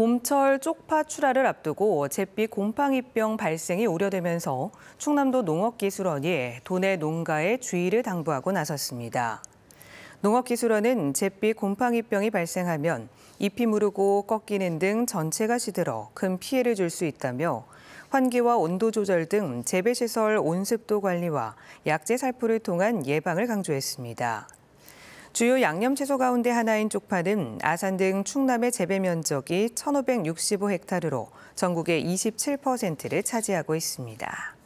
봄철 쪽파 출하를 앞두고 잿빛 곰팡이병 발생이 우려되면서 충남도 농업기술원이 도내 농가에 주의를 당부하고 나섰습니다. 농업기술원은 제비 곰팡이병이 발생하면 잎이 무르고 꺾이는 등 전체가 시들어 큰 피해를 줄 수 있다며 환기와 온도 조절 등 재배시설 온습도 관리와 약재 살포를 통한 예방을 강조했습니다. 주요 양념 채소 가운데 하나인 쪽파는 아산 등 충남의 재배 면적이 1,565헥타르로 전국의 27%를 차지하고 있습니다.